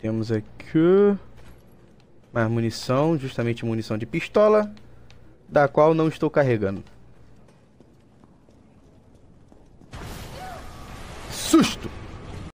Temos aqui mais munição, justamente munição de pistola, da qual não estou carregando. Susto!